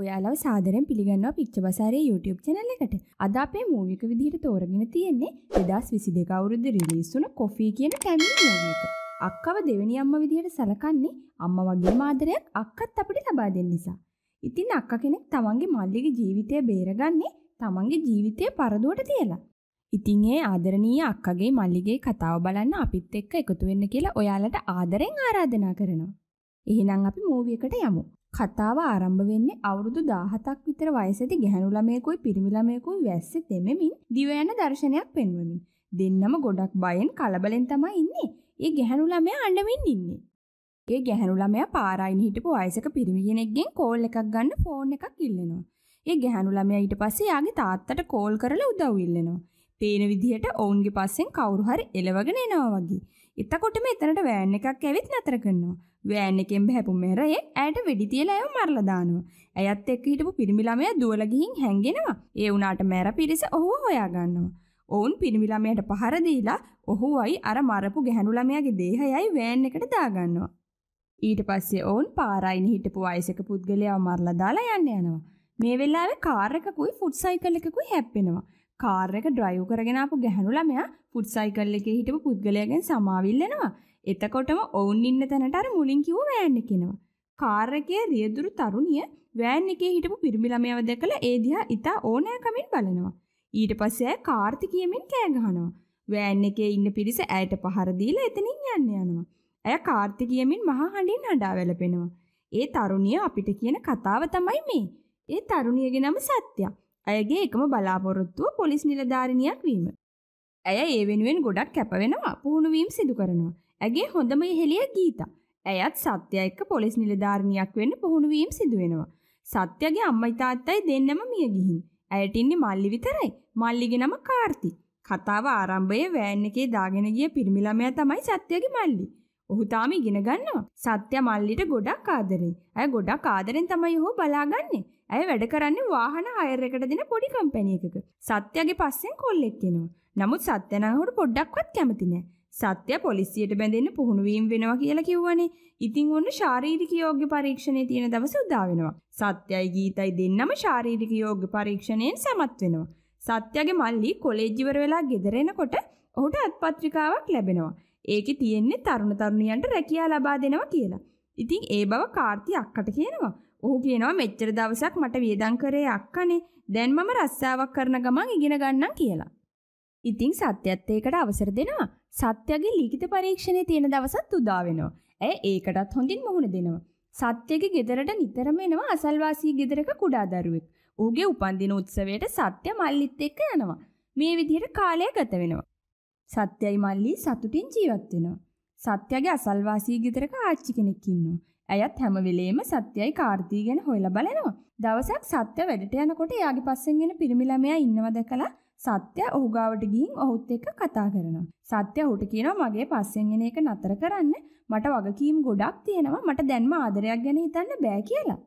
ඔයාලව සාදරෙන් පිළිගන්නවා පික්චබසාරේ YouTube channel එකට. අද අපේ මූවි එක විදිහට තෝරගෙන තියෙන්නේ 2022 අවුරුද්දේ රිලීස් වුණ කොෆී කියන තැමිල් මූවි එක. අක්කව දෙවෙනි අම්ම විදිහට සලකන්නේ අම්මා වගේ මාදරයක් අක්කත් අපිට ලබා දෙන්න නිසා. ඉතින් අක්ක කෙනෙක් තමන්ගේ මල්ලිගේ ජීවිතය බේරගන්නේ තමන්ගේ ජීවිතය පරදුවට තියලා. ඉතින් ඒ ආදරණීය අක්කගේ මල්ලිගේ කතාව බලන්න අපිත් එක්ක එකතු වෙන්න කියලා ඔයාලට ආදරෙන් ආරාධනා කරනවා. එහෙනම් අපි මූවි එකට යමු. කතාව ආරම්භ වෙන්නේ අවුරුදු 17ක් විතර වයසේදී ගැහැණු ළමයෙකුයි පිරිමි ළමයෙකුයි වැස්සේ දෙමෙමින් දිව යන දර්ශනයක් පෙන්වමින් දෙන්නම ගොඩක් බයෙන් කලබලෙන් තමයි ඉන්නේ. ඒ ගැහැණු ළමයා අඬමින් ඉන්නේ. ඒ ගැහැණු ළමයා පාර අයින හිටපු වයසක පිරිමි කෙනෙක්ගෙන් කෝල් එකක් ගන්න ෆෝන් එකක් ඉල්ලනවා. ඒ ගැහැණු ළමයා ඊට පස්සේ යාගේ තාත්තට කෝල් කරලා උදව් ඉල්ලනවා. පේන විදිහට ඔවුන්ගේ පස්සෙන් කවුරු හරි එලවගෙන එනවා වගේ. එතකොටම එතනට වෑන් එකක් ඇවිත් නතර කරනවා. වෑන් එකෙන් බහැපු මෙරේ ඇයට වෙඩි තියලා ඇයව මරලා දානවා. ඇයත් එක්ක හිටපු පිරිමි ළමයා දුවලා ගිහින් හැංගෙනවා. ඒ වුණාට මැර පිරිස ඔහුව හොයාගන්නවා. ඔවුන් පිරිමි ළමයාට පහර දීලා ඔහුවයි අර මරපු ගැහණු ළමයාගේ දේහයයි වෑන් එකට දාගන්නවා. ඊට පස්සේ ඔවුන් පාරයින හිටපු වයසක පුද්ගලයාව මරලා දාලා යන්න යනවා. මේ වෙලාවේ කාර් එකකුයි ෆුට් සයිකල් එකකුයි හැප්පෙනවා. කාර් එක ඩ්‍රයිව් කරගෙන ආපු ගැහණු ළමයා ෆුට් සයිකල් එකේ හිටපු පුද්ගලයාගෙන් සමාවිල්ලෙනවා. එතකොටම ඔවුන් ඉන්න තැනට අර මුලින් කිව්ව වෑන් එකෙනවා. කාර් එකේ රියදුරු තරුණිය වෑන් එකේ හිටපු පිරිමි ළමයාව දැකලා ඒ දිහා ඉතා ඕනෑකමින් බලනවා. ඊට පස්සේ ඇය කාර්ති කියමින් කෑ ගහනවා. වෑන් එකේ ඉන්න පිරිස ඇයට පහර දීලා එතනින් යන්න යනවා. ඇය කාර්ති කියමින් මහා හඬින් හඬා වැළපෙනවා. ඒ තරුණිය අපිට කියන කතාව තමයි මේ. ඒ තරුණියගේ නම සත්‍යයක්. ඇයගේ එකම බලාපොරොත්තුව පොලිස් නිලධාරිණියක් වීම. ඇය ඒ වෙනුවෙන් ගොඩක් කැප වෙනවා පුහුණුවීම් සිදු කරනවා. ඇගේ හොඳම යෙහෙළිය ගීතා. ඇයත් සත්‍ය එක්ක පොලිස් නිලධාරිනියක් වෙන්න පුහුණු වීම සිදු වෙනවා. සත්‍යගේ අම්මයි තාත්තයි දෙන්නම මිය ගිහින්. ඇයට ඉන්නේ මල්ලි විතරයි. මල්ලිගේ නම කාර්ති. කතාව ආරම්භයේ වෑන් එකේ දාගෙන ගිය පිරිමි ළමයා තමයි සත්‍යගේ මල්ලි. ඔහු තාම ඉගෙන ගන්නවා. සත්‍ය මල්ලිට ගොඩක් ආදරේ. ඇය ගොඩක් ආදරෙන් තමයි ඔහු බලාගන්නේ. ඇය වැඩ කරන්නේ වාහන හයර් එකට දෙන පොඩි කම්පැනි එකක. සත්‍යගේ පස්සෙන් කොල්ලෙක් එනවා. නමුත් සත්‍ය නම් පොඩ්ඩක්වත් කැමති නෑ. සත්‍ය පොලිසියට බැඳෙන්න පුහුණු වීම වෙනවා කියලා කිව්වනේ. ඉතින් ඔන්න ශාරීරික යෝග්‍ය පරීක්ෂණේ තියෙන දවස උදා වෙනවා. සත්‍යයි ගීතයි දෙන්නම ශාරීරික යෝග්‍ය පරීක්ෂණයෙන් සමත් වෙනවා. සත්‍යගේ මල්ලි කොලෙජ් ඉවර වෙලා ගෙදර එනකොට ඔහුට අත්පත්‍රිකාවක් ලැබෙනවා. ඒකේ තියෙන්නේ තරුණ තරුණියන්ට රැකියාව ලබා දෙනවා කියලා. ඉතින් ඒ බව කාර්ති අක්කට කියනවා. ඔහු කියනවා මෙච්චර දවසක් මට වියදම් කරේ අක්කනේ. දැන් මම රස්සාවක් කරන ගමන් ඉගෙන ගන්නම් කියලා. ඉතින් සත්‍යත් ඒකට අවසර දෙනවා. සත්‍යගේ ලිඛිත පරීක්ෂණයේ තියෙන දවසත් උදා වෙනවා. ඇය ඒකටත් හොඳින් මුහුණ දෙනවා. සත්‍යගේ ගෙදරට නිතරම එනවා අසල්වාසී ගෙදරක කුඩා දරුවෙක්. ඔහුගේ උපන්දින උත්සවයට සත්‍ය මල්ලිත් එක්ක යනවා. මේ විදිහට කාලය ගත වෙනවා. සත්‍යයි මල්ලි සතුටින් ජීවත් වෙනවා. සත්‍යගේ අසල්වාසී ගෙදරක ආච්චි කෙනෙක් ඉන්නවා. ඇයත් හැම වෙලේම සත්‍යයි කාර්තිය ගැන හොයලා බලනවා. දවසක් සත්‍ය වැඩට යනකොට එයාගේ පස්සෙන් එන පිරිමි ළමයා ඉන්නව දැකලා සත්‍ය ඔහු ගාවට ගිහින් ඔහුත් එක්ක කතා කරනවා. සත්‍ය ඔහුට කියනවා මගේ පස්සෙන් එන එක නතර කරන්න මට වගකීම් ගොඩක් තියෙනවා මට දැන්ම ආදරයක් ගැන හිතන්න බෑ කියලා.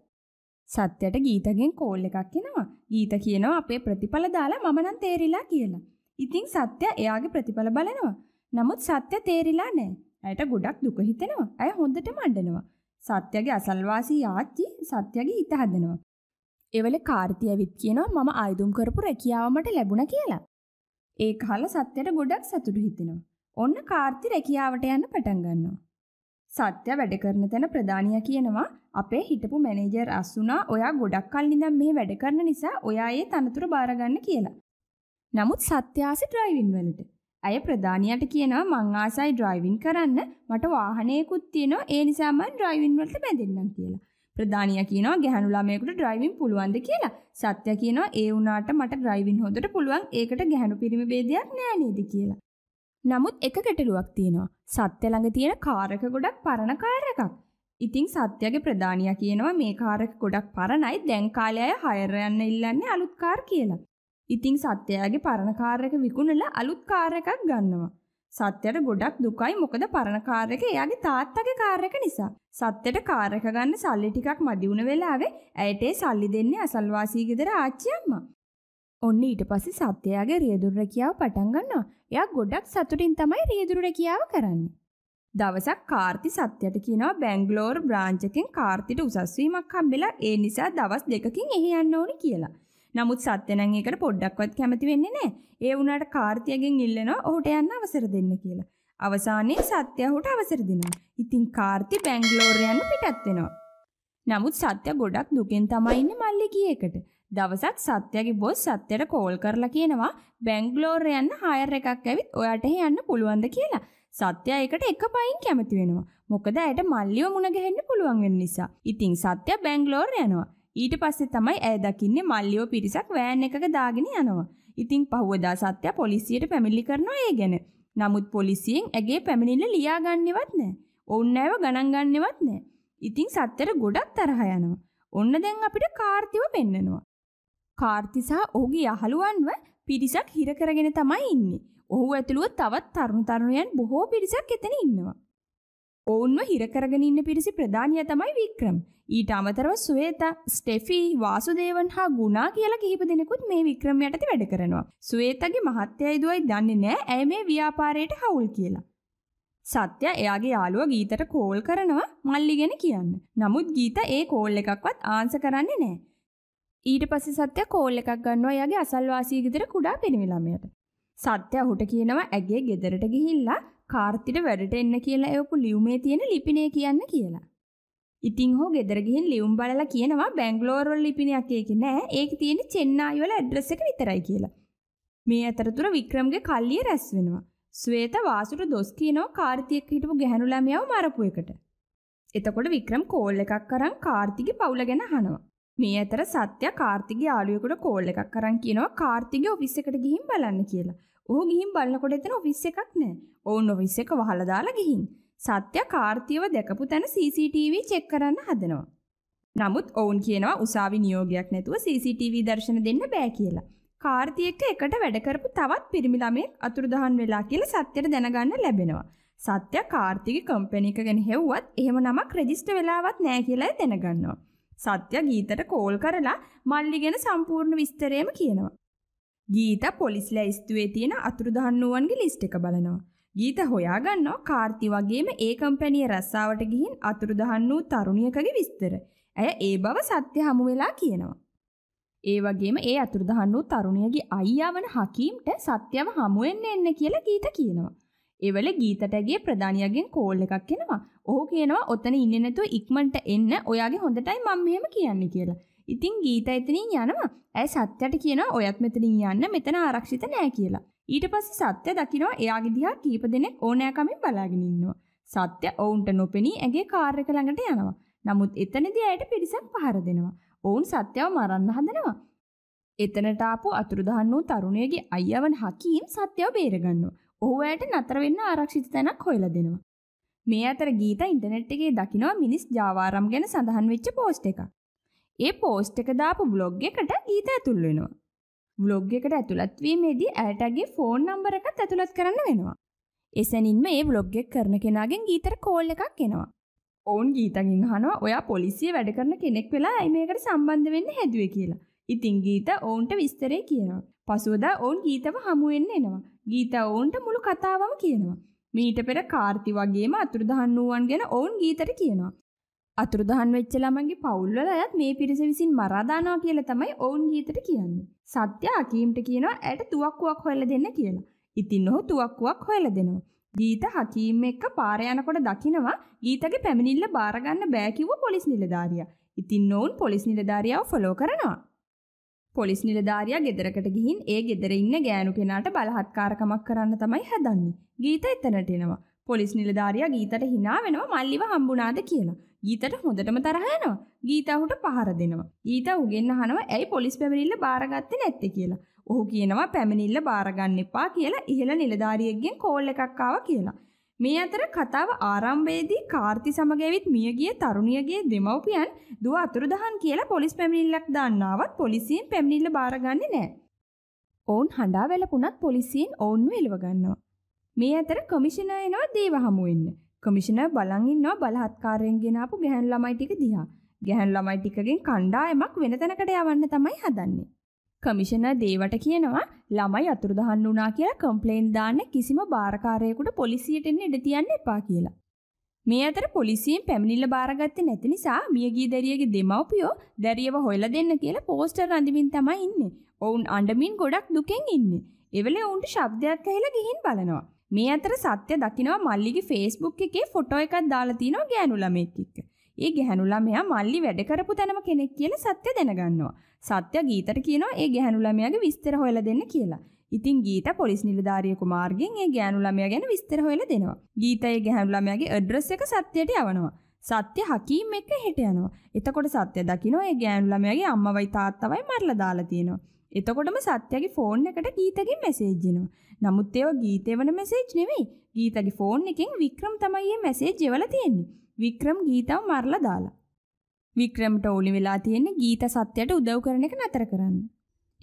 සත්‍යට ගීතගෙන් කෝල් එකක් එනවා. ගීත කියනවා අපේ ප්‍රතිඵල දාලා මම නම් තේරිලා කියලා. ඉතින් සත්‍ය එයාගේ ප්‍රතිඵල බලනවා. නමුත් සත්‍ය තේරිලා නැහැ. ඇයට ගොඩක් දුක හිතෙනවා. ඇය හොඳට මඩනවා. සත්‍යගේ අසල්වාසී ආච්චි සත්‍යගේ හිත හදනවා. එවල කාර්තිය විත් කියනවා මම ආයුදුම් කරපු රැකියාවමට ලැබුණ කියලා. ඒ කාල සත්‍යයට ගොඩක් සතුටු හිතෙනවා. ඔන්න කාර්ති රැකියාවට යන්න පටන් ගන්නවා. සත්‍ය වැඩ කරන තැන ප්‍රධානියා කියනවා අපේ හිටපු මැනේජර් අස්සුනා ඔයා ගොඩක් කල් ඉඳන් මෙහි වැඩ කරන නිසා ඔයා ඒ තනතුර බාර ගන්න කියලා. නමුත් සත්‍යාසි ඩ්‍රයිවින් වලට ඇය ප්‍රධානියට කියනවා මං ආසයි ඩ්‍රයිවින් කරන්න මට වාහනයකුත් තියෙනවා ඒ නිසා මම ඩ්‍රයිවින් වලට බැඳෙන්නම් කියලා. ප්‍රධානිය කියනවා ගැහණු ළමයෙකුට ඩ්‍රයිවිං පුළුවන්ද කියලා. සත්‍ය කියනවා ඒ වුණාට මට ඩ්‍රයිවිං හොඳට පුළුවන්. ඒකට ගැහණු පිරිමි ભેදයක් නෑ නේද කියලා. නමුත් එක ගැටලුවක් තියෙනවා. සත්‍ය ළඟ තියෙන කාර් එක ගොඩක් පරණ කාර් එකක්. ඉතින් සත්‍යගේ ප්‍රධානිය කියනවා මේ කාර් එක ගොඩක් පරණයි. දැන් කාලේ අය හයර යන්න ඉල්ලන්නේ අලුත් කාර් කියලා. ඉතින් සත්‍යයාගේ පරණ කාර් එක විකුණලා අලුත් කාර් එකක් ගන්නවා. සත්‍යයට ගොඩක් දුකයි මොකද පරණ කාර් එක එයාගේ තාත්තගේ කාර් එක නිසා. සත්‍යයට කාර් එක ගන්න සල්ලි ටිකක් මදි වුණ වෙලාවේ ඇයට ඒ සල්ලි දෙන්නේ අසල්වාසී ගෙදර ආච්චි අම්මා. ඔන්න ඊට පස්සේ සත්‍යයාගේ රියදුරු රැකියාව පටන් ගන්නවා. එයා ගොඩක් සතුටින් තමයි රියදුරු රැකියාව කරන්නේ. දවසක් කාර්ති සත්‍යයට කියනවා බැංග්ලෝර් බ්‍රාන්ච් එකෙන් කාර්තිට උසස් වීමක් හම්බෙලා ඒ නිසා දවස් දෙකකින් එහි යන්න ඕනි කියලා. නමුත් සත්‍ය නම් ඒකට පොඩ්ඩක්වත් කැමති වෙන්නේ නැහැ. ඒ වුණාට කාර්තියගෙන් ඉල්ලනවා ඔහුට යන්න අවසර දෙන්න කියලා. අවසානයේ සත්‍ය ඔහුට අවසර දෙනවා. ඉතින් කාර්ති බැංග්ලෝර යන්න පිටත් වෙනවා. නමුත් සත්‍ය ගොඩක් දුකෙන් තමයි ඉන්නේ මල්ලි ගිය එකට. දවසක් සත්‍යගේ බොස් සත්‍යයට කෝල් කරලා කියනවා බැංග්ලෝර යන්න හයර් එකක් ඇවිත් ඔයාට යන්න පුළුවන්ද කියලා. සත්‍ය ඒකට එකපයින් කැමති වෙනවා. මොකද ඇයට මල්ලිව මුණ ගැහෙන්න පුළුවන් වෙන නිසා. ඉතින් සත්‍ය බැංග්ලෝර යනවා. ඊට පස්සේ තමයි ඇය දකින්නේ මල්ලියෝ පිරිසක් වෑන් එකක දාගෙන යනවා. ඉතින් පහුවදා සත්‍ය පොලිසියට පැමිණිලි කරනවා ඒ ගැන. නමුත් පොලිසියෙන් ඇගේ පැමිණිල්ල ලියා ගන්නෙවත් නැහැ. ඔවුන් ඇයව ගණන් ගන්නෙවත් නැහැ. ඉතින් සත්තර ගොඩක් තරහ යනවා. ඔන්න දැන් අපිට කාර්තිව පෙන්නනවා. කාර්ති සහ ඔහුගේ යහළුවන්ව පිරිසක් හිර කරගෙන තමයි ඉන්නේ. ඔහු ඇතුළුව තවත් තරුණ තරුණියන් බොහෝ පිරිසක් එතන ඉන්නවා. ඔවුන්ව හිරකරගෙන ඉන්න පිරිසි ප්‍රධානිය තමයි වික්‍රම්. ඊට අමතරව ස්වේතා, ස්ටෙෆි, වාසුදේවන් හා ගුණා කියලා කිහිප දෙනෙකුත් මේ වික්‍රම් යටතේ වැඩ කරනවා. ස්වේතාගේ මහත්තයයි දුවයි දන්නේ නැහැ ඇය මේ ව්‍යාපාරයට හවුල් කියලා. සත්‍ය එයාගේ යාළුවා ගීතට කෝල් කරනවා මල්ලි ගැන කියන්න. නමුත් ගීත ඒ කෝල් එකක්වත් ආන්සර් කරන්නේ නැහැ. ඊට පස්සේ සත්‍ය කෝල් එකක් ගන්නවා එයාගේ අසල්වාසී ගෙදර කුඩා පිරිමි ළමයට. සත්‍ය ඔහුට කියනවා ඇගේ ගෙදරට ගිහිල්ලා කාර්තිට වැඩට එන්න කියලා එවපු ලියුමේ තියෙන ලිපිනේ කියන්න කියලා. ඉතින් හෝ ගෙදර ගිහින් ලියුම් බලලා කියනවා බැංග්ලෝර් වල ලිපිනයක් ඒක නෑ. ඒක තියෙන්නේ චෙන්නායි වල ඇඩ්‍රස් එක විතරයි කියලා. මේ අතරතුර වික්‍රම්ගේ කල්ලිය රැස් වෙනවා. ස්වේත වාසුට දොස් කියනවා කාර්තියක් හිටපු ගැහණු ළමයාව මරපු එකට. එතකොට වික්‍රම් කෝල් එකක් කරන් කාර්තිගේ පවුල ගැන අහනවා. මේ අතර සත්‍ය කාර්තිගේ යාළුවෙකුට කෝල් එකක් කරන් කියනවා කාර්තිගේ ඔෆිස් එකට ගිහින් බලන්න කියලා. ඔහු ගිහින් බලනකොට එතන ඔෆිස් එකක් නෑ. ඔවුන් ඔෆිස් එක වහලා දාලා ගිහින් සත්‍ය කාර්තියව දැකපු තැන CCTV චෙක් කරන්න හදනවා. නමුත් ඔවුන් කියනවා උසාවි නියෝගයක් නැතුව CCTV දර්ශන දෙන්න බෑ කියලා. කාර්තියෙක්ට එකට වැඩ කරපු තවත් පිරිමි ළමයෙක් අතුරුදහන් වෙලා කියලා සත්‍යයට දැනගන්න ලැබෙනවා. සත්‍ය කාර්තිගේ කම්පැනි එක ගැන හෙව්වත් එහෙම නමක් රෙජිස්ටර් වෙලාවත් නෑ කියලා දැනගන්නවා. සත්‍ය ගීතට කෝල් කරලා මල්ලි ගැන සම්පූර්ණ විස්තරයම කියනවා. ගීත පොලිස්ලා ස්තුවේ තියෙන අතුරුදහන්නුවන්ගේ ලිස්ට් එක බලනවා. ගීත හොයාගන්නවා කාර්ති වගේම ඒ කම්පැනිය රස්සාවට ගිහින් අතුරුදහන් වූ තරුණියකගේ විස්තර. ඇය ඒ බව සත්‍ය හමු වෙලා කියනවා. ඒ වගේම ඒ අතුරුදහන් වූ තරුණියගේ අයියා වන හකීම්ට සත්‍යව හමු වෙන්න එන්න කියලා ගීත කියනවා. ඒවල ගීතටගේ ප්‍රධානියාගෙන් කෝල් එකක් එනවා. ඔහු කියනවා ඔතන ඉන්නේ නැතුව ඉක්මනට එන්න ඔයාගේ හොඳටයි මම මෙහෙම කියන්නේ කියලා. ඉතින් ගීත එතනින් යනවා. ඇයි සත්‍යයට කියනවා ඔයත් මෙතනින් යන්න මෙතන ආරක්ෂිත නෑ කියලා. ඊට පස්සේ සත්‍ය දකිනවා එයාගේ දිහා කීප දෙනෙක් ඕනෑකමින් බලාගෙන ඉන්නවා. සත්‍ය ඔවුන්ට නොපෙනී ඇගේ කාර් එක ළඟට යනවා. නමුත් එතනදී ඇයට පිරිසක් පහර දෙනවා. ඔවුන් සත්‍යව මරන්න හදනවා. එතනට ආපු අතුරුදහන් වූ තරුණයගේ අයියාවන් හකීම් සත්‍යව බේරගන්නවා. ඔහු ඇයට නතර වෙන්න ආරක්ෂිත තැනක් හොයලා දෙනවා. මේ අතර ගීත ඉන්ටර්නෙට් එකේ දකිනවා මිනිස් ජාවාරම් ගැන සඳහන් වෙච්ච පෝස්ට් එකක්. ඒ පෝස්ට් එක දාපු බ්ලොග් එකට ගීත ඇතුල් වෙනවා. බ්ලොග් එකට ඇතුළත්වීමේදී ඇයටගේ ෆෝන් නම්බර එකත් ඇතුළත් කරන්න වෙනවා. එසැනින්ම ඒ බ්ලොග් එක කරන කෙනාගෙන් ගීතර කෝල් එකක් එනවා. ඔවුන් ගීතගින් හනවා ඔයා පොලිසිය වැඩ කරන කෙනෙක් වෙලා ඇයි මේකට සම්බන්ධ වෙන්න හැදුවේ කියලා. ඉතින් ගීත ඔවුන්ට විස්තරේ කියනවා. පසුවදා ඔවුන් ගීතව හමුවෙන්න එනවා. ගීත ඔවුන්ට මුළු කතාවම කියනවා. මීට පෙර කාර්ති වගේම අතුරුදහන් වූුවන් ගැන ඔවුන් ගීතර කියනවා. අතුරුදහන් වෙච්ච ළමන්ගේ පවුල්වල අයත් මේ පිරිස විසින් මරා දානවා කියලා තමයි ඔවුන් ගීතට කියන්නේ. සත්‍ය අකීම්ට කියනවා ඇයට තුවක්කුවක් හොයලා දෙන්න කියලා. ඉතින් ඔහු තුවක්කුවක් හොයලා දෙනවා. ගීත හකීම් එක්ක පාර යනකොට දකිනවා ගීතගේ පැමිණිල්ල බාර ගන්න බෑ කිව්ව පොලිස් නිලධාරියා. ඉතින් ඔවුන් පොලිස් නිලධාරියාව ෆලෝ කරනවා. පොලිස් නිලධාරියා ගෙදරකට ගිහින් ඒ ගෙදර ඉන්න ගෑනු කෙනාට බලහත්කාරකමක් කරන්න තමයි හදන්නේ. ගීත එතනට එනවා. පොලිස් නිලධාරියා ගීතට hina වෙනවා මල්ලිව හම්බුණාද කියලා. ගීතට හොඳටම තරහ යනවා. ගීතහුට පහර දෙනවා. ගීත උගෙන් අහනවා ඇයි පොලිස් පැමිණිල්ල බාරගත්තේ නැත්තේ කියලා. ඔහු කියනවා පැමිණිල්ල බාරගන්න එපා කියලා ඉහළ නිලධාරියෙක්ගෙන් කෝල් එකක් ආවා කියලා. මේ අතර කතාව ආරම්භයේදී කාර්ති සමග ඇවිත් මියගිය තරුණියගේ දෙමව්පියන් දුව අතුරුදහන් කියලා පොලිස් පැමිණිල්ලක් දාන්නවත් පොලිසියෙන් පැමිණිල්ල බාරගන්නේ නැහැ. ඔවුන් හඬා වැළපුණත් පොලිසියෙන් ඔවුන්ව එලව ගන්නවා. මේ අතර කොමිෂනර් එනවා දේව හමු වෙන්න. කොමිෂනර් බලන් ඉන්නවා බලහත්කාරයෙන් ගෙන ආපු ගැහැණු ළමයි ටික දිහා. ගැහැණු ළමයි ටිකගෙන් කණ්ඩායමක් වෙන තැනකට යවන්න තමයි හදන්නේ. කොමිෂනර් දේවට කියනවා ළමයි අතුරුදහන් වුණා කියලා කම්ප්ලේන් දාන්න කිසිම බාරකාරයෙකුට පොලිසියට එන්න ඉඩ තියන්න එපා කියලා. මේ අතර පොලිසියෙන් පැමිණිල්ල බාරගත්තේ නැති නිසා මියගිය දැරියගේ දෙමව්පියෝ දැරියව හොයලා දෙන්න කියලා පෝස්ටර් රඳිමින් තමයි ඉන්නේ. ඔවුන් අඬමින් ගොඩක් දුකෙන් ඉන්නේ. එවලේ ඔවුන්ට ශබ්දයක් ඇහිලා ගිහින් බලනවා. මේ අතර සත්‍ය දකිනවා මල්ලිගේ ෆේස්බුක් එකේ ෆොටෝ එකක් දාලා තිනවා ගෑනු ළමෙක් එක්ක. ඒ ගැහැණු ළමයා මල්ලි වැඩ කරපු තැනම කෙනෙක් කියලා සත්‍ය දැනගන්නවා. සත්‍ය ගීතට කියනවා ඒ ගැහැණු ළමයාගේ විස්තර හොයලා දෙන්න කියලා. ඉතින් ගීත පොලිස් නිලධාරියෙකු මාර්ගෙන් ඒ ගැහැණු ළමයා ගැන විස්තර හොයලා දෙනවා. ගීත ඒ ගැහැණු ළමයාගේ ඇඩ්‍රස් එක සත්‍යයට යවනවා. සත්‍ය හකීම් එක හෙට යනවා. එතකොට සත්‍ය දකිනවා ඒ ගෑනු ළමයාගේ අම්මවයි තාත්තවයි මරලා දාලා තියෙනවා. එතකොටම සත්‍යගේ ෆෝන් එකට ගීතගේ මැසේජ් එනවා. නමුත් ඒව ගීතේ වන මැසේජ් නෙවෙයි. ගීතගේ ෆෝන් එකෙන් වික්‍රම් තමයි මේ මැසේජ් එවලා තියෙන්නේ. වික්‍රම් ගීතව මරලා දාලා. වික්‍රම්ට ඕලි වෙලා තියෙන්නේ ගීත සත්‍යයට උදව් කරන එක නතර කරන්න.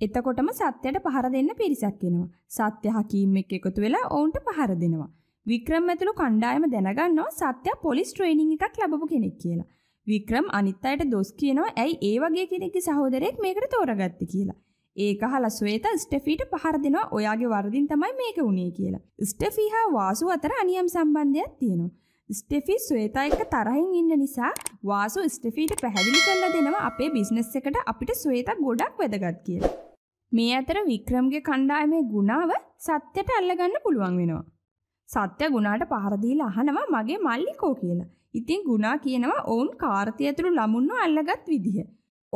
එතකොටම සත්‍යයට පහර දෙන්න පිරිසක් එනවා. සත්‍ය හකීම් එක්ක එකතු වෙලා ඔවුන්ට පහර දෙනවා. වික්‍රම් ඇතුළු කණ්ඩායම දැනගන්නවා සත්‍ය පොලිස් ට්‍රේනින් එකක් ලැබපු කෙනෙක් කියලා. වික්‍රම් අනිත් අයට දොස් කියනවා ඇයි ඒ වගේ කෙනෙක්ගේ සහෝදරයෙක් මේකට තෝරගත්තේ කියලා. ඒක හලා ස්වේත ස්ටෆීට පහර දෙනවා ඔයාගේ වරදින් තමයි මේක උනේ කියලා. ස්ටෆී හා වාසු අතර අනියම් සම්බන්ධයක් තියෙනවා. ස්ටෙෆි ස්වේතා එක්ක තරහින් ඉන්න නිසා වාසු ස්ටෙෆීට පැහැදිලි කරලා දෙනවා අපේ බිස්නස් එකට අපිට ස්වේතා ගොඩක් වැදගත් කියලා. මේ අතර වික්‍රම්ගේ කණ්ඩායමේ ගුණාව සත්‍යයට අල්ලගන්න පුළුවන් වෙනවා. සත්‍ය ගුණාට පහර දීලා අහනවා මගේ මල්ලිකෝ කියලා. ඉතින් ගුණා කියනවා ඔවුන් කාර්තිය ඇතුළු ළමුන්ව අල්ලගත් විදිහ.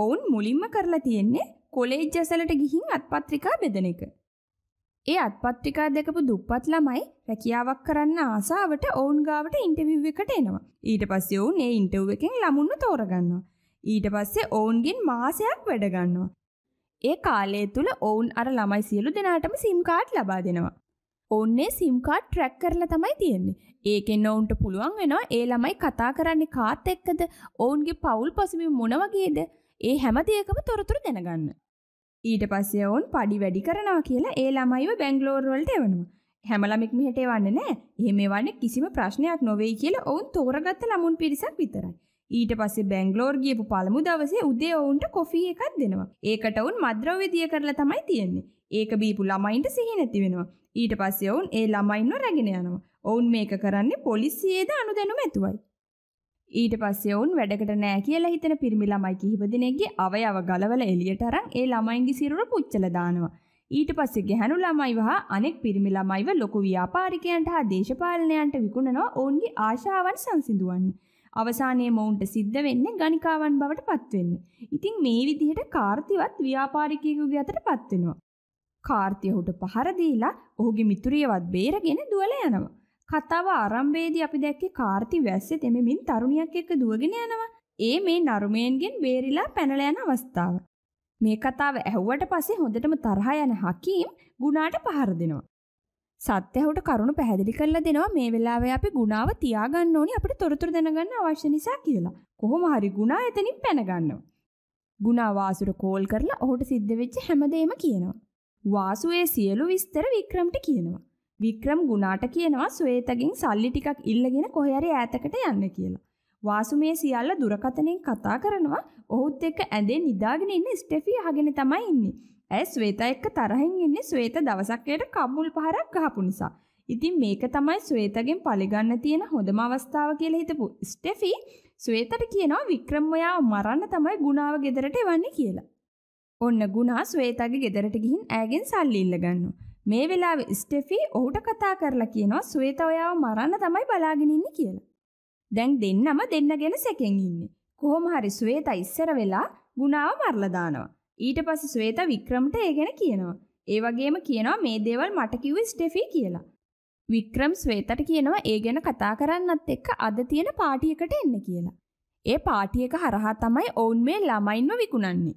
ඔවුන් මුලින්ම කරලා තියෙන්නේ කොලේජ් ඇසලට ගිහින් අත්පත්‍රිකා බෙදන එක. ඒ අත්පත්‍රිකා දෙකපු දුප්පත් ළමයි රැකියාවක් කරන්න ආසාවට ඔවුන් ගාවට ඉන්ටවිව් එකට එනවා. ඊට පස්සේ ඔවුන් ඒ ඉන්ටව් එකෙන් ළමුන්ව තෝරගන්නවා. ඊට පස්සේ ඔවුන්ගෙන් මාසයක් වැඩ ගන්නවා. ඒ කාලය තුල ඔවුන් අර ළමයි සියලු දෙනාටම සිම් කාඩ් ලබා දෙනවා. ඔන්නේ සිම් කාඩ් ට්‍රැක් කරලා තමයි තියෙන්නේ. ඒකෙන් ඔවුන්ට පුළුවන් වෙනවා ඒ ළමයි කතා කරන්නේ කාත් එක්කද, ඔවුන්ගේ පවුල් පසුබිම මොන වගේද, ඒ හැම දෙයකම තොරතුරු දැනගන්න. ඊට පස්සේ ඔවුන් පඩි වැඩි කරනවා කියලා ඒ ළමයිව බැංග්ලෝර් වලට එවනවා. හැම ළමෙක්ම හෙට එවන්නේ නැහැ. එහෙම එවන්නේ කිසිම ප්‍රශ්නයක් නොවේයි කියලා ඔවුන් තෝරගත්ත ළමුන් පිරිසක් විතරයි. ඊට පස්සේ බැංග්ලෝර් ගියපු පළමු දවසේ උදේ ඔවුන්ට කොෆී එකක් දෙනවා. ඒකට ඔවුන් මද්‍රව්‍ය දිය කරලා තමයි තියෙන්නේ. ඒක බීපු ළමයින්ට සිහි නැති වෙනවා. ඊට පස්සේ ඔවුන් ඒ ළමයින්ව රැගෙන යනවා. ඔවුන් මේක කරන්නේ පොලිසියේද අනුදැනුම ඇතුවයි. ඊට පස්සේ වුන් වැඩකට නෑ කියලා හිතන පිරිමි ළමයි කිහිප දෙනෙක්ගේ අවයව ගලවලා එළියට අරන් ඒ ළමයින්ගේ සිරුර පුච්චලා දානවා. ඊට පස්සේ ගැහණු ළමයිව හා අනෙක් පිරිමි ළමයිව ලොකු ව්‍යාපාරිකයන්ට හා දේශපාලනයන්ට විකුණනවා ඔවුන්ගේ ආශාවන් සංසිඳුවන්න. අවසානයේ මොවුන්ට සිද්ධ වෙන්නේ ගණිකාවන් බවට පත් වෙන්නේ. ඉතින් මේ විදිහට කාර්තිවත් ව්‍යාපාරිකයෙකුගේ අතට පත් වෙනවා. කාර්තියහුට පහර දීලා ඔහුගේ මිතුරියවත් බේරගෙන දුවලා යනවා. කතාව ආරම්භයේදී අපි දැක්කේ කාර්ති වැස්සේ තෙමෙමින් තරුණියක් එක්ක දුවගෙන යනවා. ඒ මේ නරුමේන්ගෙන් බේරිලා පැනලා යන අවස්ථාව. මේ කතාව ඇහුවට පස්සේ හොඳටම තරහ යන හකීම් ගුණාට පහර දෙනවා. සත්‍යහුට කරුණු පැහැදිලි කරලා දෙනවා මේ වෙලාවේ අපි ගුණාව තියාගන්න ඕනි අපිට තොරතුරු දැනගන්න අවශ්‍ය නිසා කියලා. කොහොම හරි ගුණා එතනින් පැන ගන්නවා. ගුණා වාසුර කෝල් කරලා ඔහුට සිද්ධ වෙච්ච හැමදේම කියනවා. වාසුවේ සියලු විස්තර වික්‍රම්ට කියනවා. වික්‍රම් ගුණාට කියනවා ස්වේතගෙන් සල්ලි ටිකක් ඉල්ලගෙන කොහේ හරි ඈතකට යන්න කියලා. වාසු මේ සියල්ල දුරකථනයෙන් කතා කරනවා. ඔහුත් එක්ක ඇඳෙන් නිදාගෙන ඉන්න ස්ටෙෆි අහගෙන තමයි ඉන්නේ. ඇය ස්වේතා එක්ක තරහින් ඉන්නේ ස්වේත දවසක් එකට කම්මුල් පහරක් ගහපු නිසා. ඉතින් මේක තමයි ස්වේතගෙන් පරිගන්න තියෙන හොඳම අවස්ථාව කියලා හිතපු ස්ටෙෆි ස්වේතට කියනවා වික්‍රම් ඔයාව මරන්න තමයි ගුණාව ගෙදරට එවන්නේ කියලා. ඔන්න ගුණා ස්වේතගේ ගෙදරට ගිහින් ඇගෙන් සල්ලි ඉල්ල ගන්නවා. මේ වෙලාවේ ස්ටෙෆි ඔහුට කතා කරලා කියනවා ස්වේත ඔයාව මරන්න තමයි බලාගෙන ඉන්නේ කියලා. දැන් දෙන්නම දෙන්න ගැන සැකෙන් ඉන්නේ. කොහොම හරි ස්වේත ඉස්සර වෙලා ගුණාව මරලා දානවා. ඊට පස්සේ ස්වේත වික්‍රමට ඒ ගැන කියනවා. ඒ වගේම කියනවා මේ දේවල් මට කිව්වේ ස්ටෙෆි කියලා. වික්‍රම් ස්වේතට කියනවා ඒ ගැන කතා කරන්නත් එක්ක අද තියෙන පාටියකට එන්න කියලා. ඒ පාටියක හරහා තමයි ඔවුන් මේ ළමයින්ව විකුණන්නේ.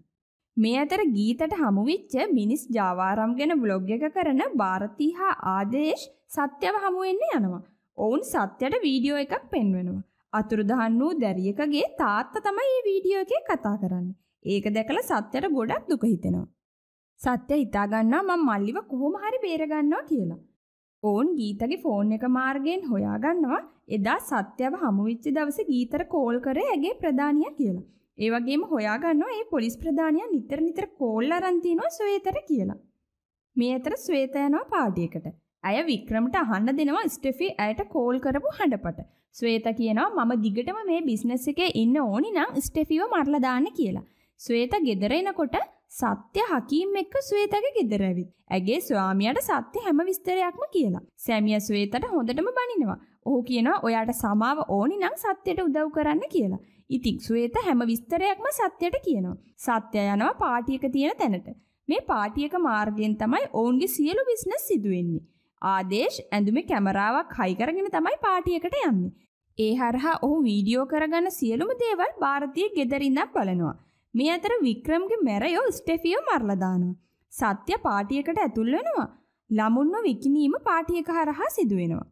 මේ අතර ගීතට හමුවිච්ච මිනිස් ජාවාරම් ගැන බ්ලොග් එක කරන ಭಾರತಿ හා ආදේශ් සත්‍යව හමු වෙන්න යනවා. ඔවුන් සත්‍යට වීඩියෝ එකක් පෙන්වනවා. අතුරුදහන් වූ දැරියකගේ තාත්තා තමයි මේ වීඩියෝ එකේ කතා කරන්නේ. ඒක දැකලා සත්‍යට ගොඩක් දුක හිතෙනවා. සත්‍ය හිතාගන්නවා මම මල්ලිව කොහොම හරි බේරගන්නවා කියලා. ඔවුන් ගීතගේ ෆෝන් එක මාර්ගයෙන් හොයාගන්නවා එදා සත්‍යව හමුවිච්ච දවසේ ගීතර කෝල් කරේ ඇගේ ප්‍රධානියා කියලා. ඒ වගේම හොයාගන්නවා ඒ පොලිස් ප්‍රධානියා නිතර නිතර කෝල් අරන් තිනවා ස්වේතට කියලා. මේ අතර ස්වේත යනවා පාටියකට. ඇය වික්‍රමට අහන්න දෙනවා ස්ටෙෆි ඇයට කෝල් කරපු හඬපට. ස්වේත කියනවා මම දිගටම මේ බිස්නස් එකේ ඉන්න ඕනි නම් ස්ටෙෆිව මරලා දාන්න කියලා. ස්වේත ගෙදර එනකොට සත්‍ය හකීම් එක්ක ස්වේතගේ ගෙදර ඇවිත්. ඇගේ ස්වාමියාට සත්‍ය හැම විස්තරයක්ම කියලා. සැමියා ස්වේතට හොඳටම බනිනවා. ඔහු කියනවා ඔයාට සමාව ඕනි නම් සත්‍යයට උදව් කරන්න කියලා. ඉතින් සුවේත හැම විස්තරයක්ම සත්‍යයට කියනවා. සත්‍ය යනවා පාටියක තියෙන තැනට. මේ පාටියක මාර්ගයෙන් තමයි ඔවුන්ගේ සියලු බිස්නස් සිදු වෙන්නේ. ආදේශ් ඇඳුමේ කැමරාවක් හයි කරගෙන තමයි පාටියකට යන්නේ. ඒ හරහා ඔහු වීඩියෝ කරගන්න සියලුම දේවල් ಭಾರತೀಯ ගෙදරින්නම් බලනවා. මේ අතර වික්‍රම්ගේ මැරයෝ ස්ටෙෆියෝ මරලා දානවා. සත්‍ය පාටියකට ඇතුල් වෙනවා. ළමුන්ව විකිණීම පාටියක හරහා සිදු වෙනවා.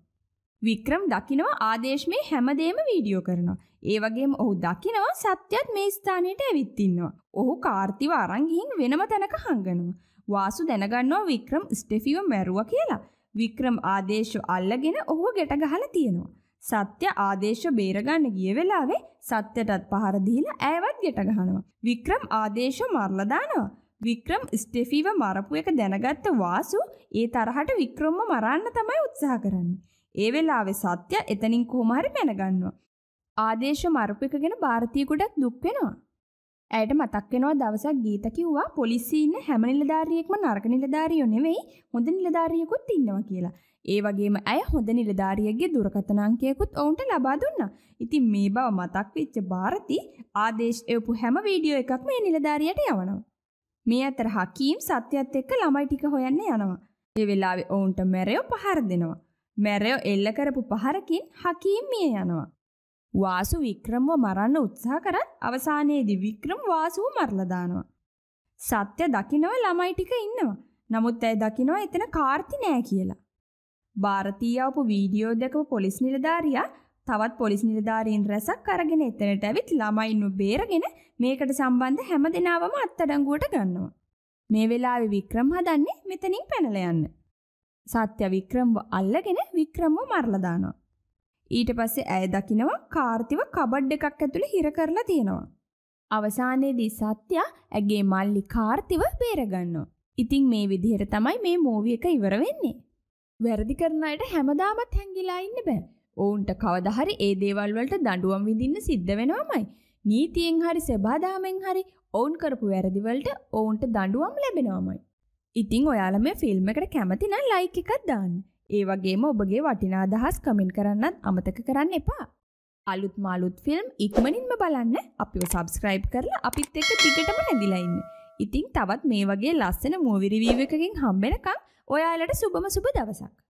වික්‍රම් දකිනවා ආදේශ් මේ හැමදේම වීඩියෝ කරනවා. ඒ වගේම ඔහු දකිනවා සත්‍යත් මේ ස්ථානයට ඇවිත් ඉන්නවා. ඔහු කාර්තිව අරන් ගිහින් වෙනම තැනක හංගනවා. වාසු දැනගන්නවා වික්‍රම් ස්ටෙෆිව මැරුවා කියලා. වික්‍රම් ආදේශ අල්ලගෙන ඔහුව ගැට ගහලා තියෙනවා. සත්‍ය ආදේශ බේරගන්න ගිය වෙලාවේ සත්‍යටත් පහර දීලා ඈවත් ගෙට ගහනවා. වික්‍රම් ආදේශ මරලා දානවා. වික්‍රම් ස්ටෙෆිව මරපු එක දැනගත්ත වාසු ඒ තරහට වික්‍රම්ම මරන්න තමයි උත්සාහ කරන්නේ. ඒ වෙලාවේ සත්‍ය එතනින් කොහොම හරි දැනගන්නවා. ආදේශ මරුපික ගැන ಭಾರತೀය ගොඩක් දුක් වෙනවා. ඇයට මතක් වෙනවා දවසක් ගීත කිව්වා පොලිසිය ඉන්න හැම නිලධාරියෙක්ම නරක නිලධාරියෝ නෙවෙයි හොඳ නිලධාරියෙකුත් ඉන්නවා කියලා. ඒ වගේම ඇය හොඳ නිලධාරියෙක්ගේ දුරකථන අංකයකුත් ඔවුන්ට ලබා දුන්නා. ඉතින් මේ බව මතක් වෙච්ච ಭಾರತಿ ආදේශ එවපු හැම වීඩියෝ එකක්ම මේ නිලධාරියට යවනවා. මේ අතර හකීම් සත්‍යයත් එක්ක ළමයි ටික හොයන්න යනවා. ඒ වෙලාවේ ඔවුන්ට මැරයෝ පහර දෙනවා. මැරයෝ එල්ල කරපු පහරකින් හකීම් මිය යනවා. වාසු වික්‍රම්ව මරන්න උත්සාහ කරත් අවසානයේදී වික්‍රම් වාසුව මරලා දානවා. සත්‍ය දකින්නව ළමයි ටික ඉන්නවා. නමුත් ඇය දකිනවා එතන කාර්ති නෑ කියලා. ಭಾರತೀයවපු වීඩියෝ දෙකව පොලිස් නිලධාරියා තවත් පොලිස් නිලධාරීන් රැසක් අරගෙන එතනට ඇවිත් ළමයින්ව බේරගෙන මේකට සම්බන්ධ හැම දිනාවම අත්අඩංගුවට ගන්නවා. මේ වෙලාවේ වික්‍රම් හදන්නේ මෙතනින් පැනලා යන්න. සත්‍ය වික්‍රම්ව අල්ලගෙන වික්‍රම්ව මරලා දානවා. ඊට පස්සේ ඇය දකිනවා කාර්තිව කබඩ් එකක් ඇතුලේ හිර කරලා තියෙනවා. අවසානයේදී සත්‍ය ඇගේ මල්ලි කාර්තිව බේරගන්නවා. ඉතින් මේ විදිහට තමයි මේ මූවි එක ඉවර වෙන්නේ. වැරදි කරන අයට හැමදාමත් හැංගිලා ඉන්න බෑ. ඔවුන්ට කවදා හරි ඒ දේවල් වලට දඬුවම් විඳින්න සිද්ධ වෙනවමයි. නීතියෙන් හරි සබාදාමෙන් හරි ඔවුන් කරපු වැරදි වලට ඔවුන්ට දඬුවම් ලැබෙනවමයි. ඉතිං ඔයාල මේ ෆිල්ම් එකට කැමති නම් ලයික් එකක් දාන්න. ඒ වගේම ඔබගේ වටිනා අදහස් කමෙන්ට් කරන්නත් අමතක කරන්න එපා. අලුත් මාලුත් ෆිල්ම් ඉක්මනින්ම බලන්න අපිව සබස්ක්‍රයිබ් කරලා අපිත් එක්ක ටිකටම නැදිලා ඉන්න. ඉතින් තවත් මේ වගේ ලස්සන මූවි රිවීව් එකකින් හම්බෙනකම් ඔයාලට සුබම සුබ දවසක්.